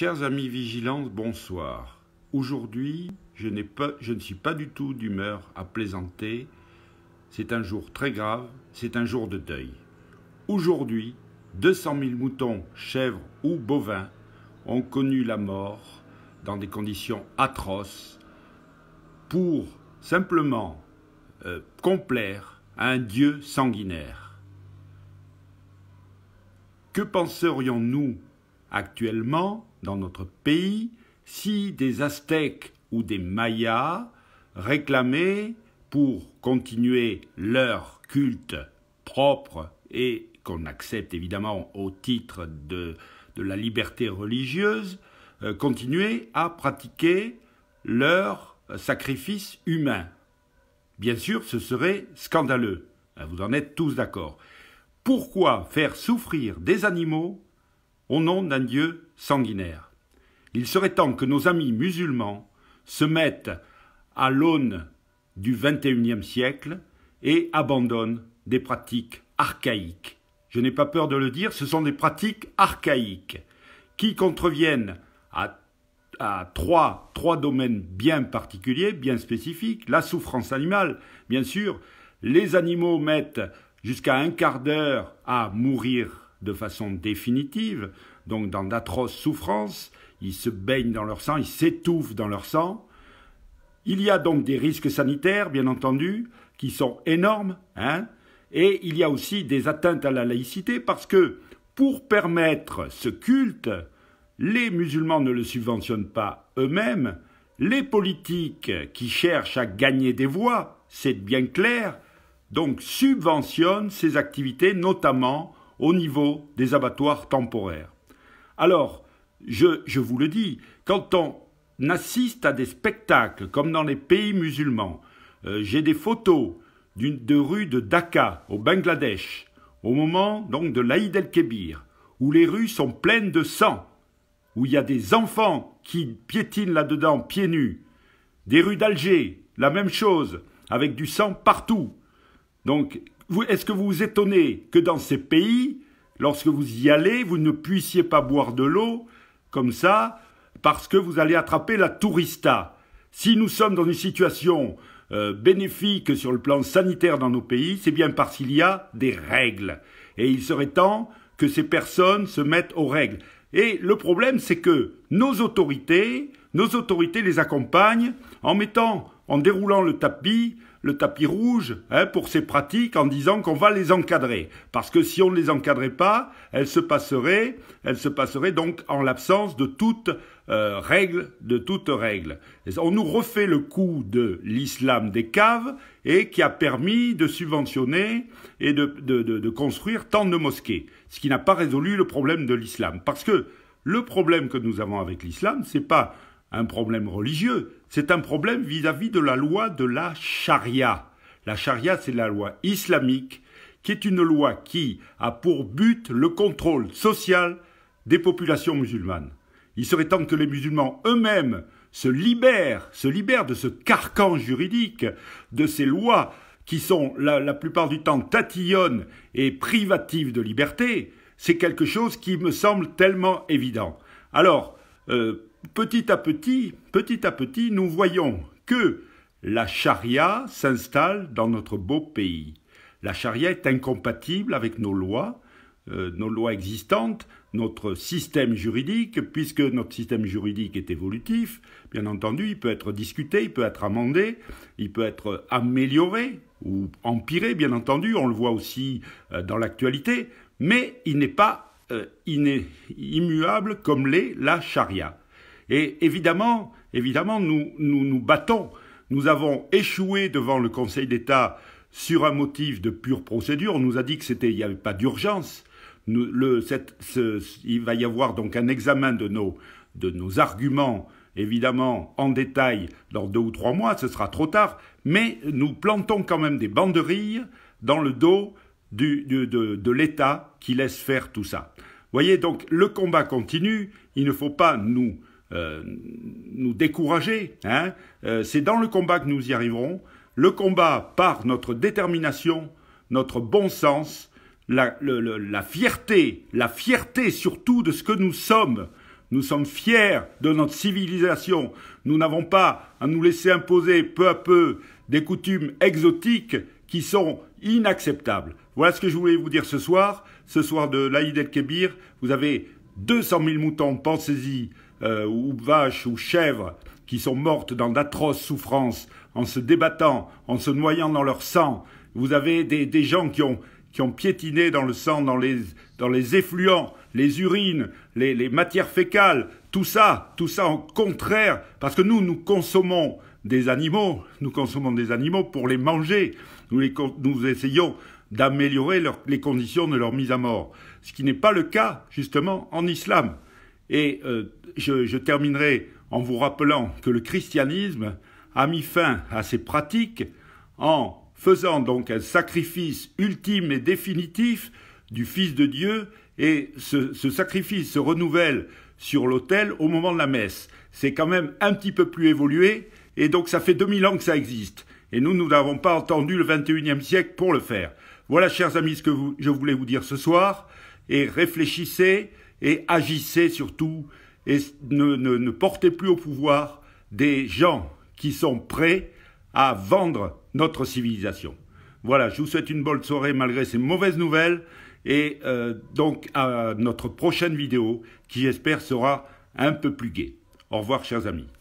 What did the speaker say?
Chers amis Vigilance, bonsoir. Aujourd'hui, je, je ne suis pas du tout d'humeur à plaisanter. C'est un jour très grave, c'est un jour de deuil. Aujourd'hui, 200 000 moutons, chèvres ou bovins ont connu la mort dans des conditions atroces pour simplement euh, complaire à un dieu sanguinaire. Que penserions-nous actuellement dans notre pays si des Aztèques ou des Mayas réclamaient, pour continuer leur culte propre et qu'on accepte évidemment au titre de, de la liberté religieuse, euh, continuer à pratiquer leur sacrifice humain. Bien sûr, ce serait scandaleux. Vous en êtes tous d'accord. Pourquoi faire souffrir des animaux au nom d'un Dieu sanguinaire. Il serait temps que nos amis musulmans se mettent à l'aune du XXIe siècle et abandonnent des pratiques archaïques. Je n'ai pas peur de le dire, ce sont des pratiques archaïques qui contreviennent à, trois domaines bien particuliers, bien spécifiques. La souffrance animale, bien sûr. Les animaux mettent jusqu'à un quart d'heure à mourir de façon définitive, donc dans d'atroces souffrances, ils se baignent dans leur sang, ils s'étouffent dans leur sang. Il y a donc des risques sanitaires, bien entendu, qui sont énormes, hein, et il y a aussi des atteintes à la laïcité, parce que pour permettre ce culte, les musulmans ne le subventionnent pas eux-mêmes, les politiques qui cherchent à gagner des voix, c'est bien clair, donc subventionnent ces activités, notamment au niveau des abattoirs temporaires. Alors, je, vous le dis, quand on assiste à des spectacles comme dans les pays musulmans, euh, j'ai des photos de rue de Dhaka au Bangladesh, au moment donc de l'Aïd el-Kébir, où les rues sont pleines de sang, où il y a des enfants qui piétinent là-dedans pieds nus, des rues d'Alger, la même chose, avec du sang partout. Donc est-ce que vous vous étonnez que dans ces pays, lorsque vous y allez, vous ne puissiez pas boire de l'eau comme ça parce que vous allez attraper la tourista Si nous sommes dans une situation euh, bénéfique sur le plan sanitaire dans nos pays, c'est bien parce qu'il y a des règles. Et il serait temps que ces personnes se mettent aux règles. Et le problème, c'est que nos autorités, nos autorités les accompagnent en mettant en déroulant le tapis, le tapis rouge, hein, pour ces pratiques, en disant qu'on va les encadrer. Parce que si on ne les encadrait pas, elles se passeraient, elles se passeraient donc en l'absence de toute euh, règle, de toute règle. On nous refait le coup de l'islam des caves et qui a permis de subventionner et de, de construire tant de mosquées, ce qui n'a pas résolu le problème de l'islam. Parce que le problème que nous avons avec l'islam, c'est pas un problème religieux, c'est un problème vis-à-vis de la loi de la charia. La charia, c'est la loi islamique, qui est une loi qui a pour but le contrôle social des populations musulmanes. Il serait temps que les musulmans eux-mêmes se libèrent, se libèrent de ce carcan juridique, de ces lois qui sont la, plupart du temps tatillonnes et privatives de liberté. C'est quelque chose qui me semble tellement évident. Alors, euh, petit à petit, petit à petit, nous voyons que la charia s'installe dans notre beau pays. La charia est incompatible avec nos lois, euh, nos lois existantes, notre système juridique, puisque notre système juridique est évolutif, bien entendu, il peut être discuté, il peut être amendé, il peut être amélioré ou empiré, bien entendu, on le voit aussi euh, dans l'actualité, mais il n'est pas euh, immuable comme l'est la charia. Et évidemment, évidemment, nous nous, nous battons. Nous avons échoué devant le Conseil d'État sur un motif de pure procédure. On nous a dit que c'était, il n'y avait pas d'urgence. il va y avoir donc un examen de nos, de nos arguments, évidemment, en détail dans deux ou trois mois. Ce sera trop tard. Mais nous plantons quand même des banderilles dans le dos du, de, de l'État qui laisse faire tout ça. Vous voyez, donc le combat continue. Il ne faut pas nous euh, nous décourager. Hein euh, C'est dans le combat que nous y arriverons. Le combat par notre détermination, notre bon sens, la, la fierté, la fierté surtout de ce que nous sommes. Nous sommes fiers de notre civilisation. Nous n'avons pas à nous laisser imposer peu à peu des coutumes exotiques qui sont inacceptables. Voilà ce que je voulais vous dire ce soir. Ce soir de l'Aïd El-Kébir, vous avez 200 000 moutons, pensez-y, euh, ou vaches ou chèvres qui sont mortes dans d'atroces souffrances, en se débattant, en se noyant dans leur sang. Vous avez des, gens qui ont, qui piétiné dans le sang, dans les, effluents, les urines, les, matières fécales, tout ça, tout ça en contraire, parce que nous, nous consommons des animaux, nous consommons des animaux pour les manger, nous essayons d'améliorer les conditions de leur mise à mort, ce qui n'est pas le cas justement en islam. Et euh, je, terminerai en vous rappelant que le christianisme a mis fin à ces pratiques en faisant donc un sacrifice ultime et définitif du Fils de Dieu, et ce, sacrifice se renouvelle sur l'autel au moment de la messe. C'est quand même un petit peu plus évolué, et donc ça fait 2000 ans que ça existe. Et nous, nous n'avons pas entendu le 21e siècle pour le faire. Voilà, chers amis, ce que je voulais vous dire ce soir, et réfléchissez, et agissez surtout et ne, ne, portez plus au pouvoir des gens qui sont prêts à vendre notre civilisation. Voilà, je vous souhaite une bonne soirée malgré ces mauvaises nouvelles et euh, donc à notre prochaine vidéo qui j'espère sera un peu plus gaie. Au revoir chers amis.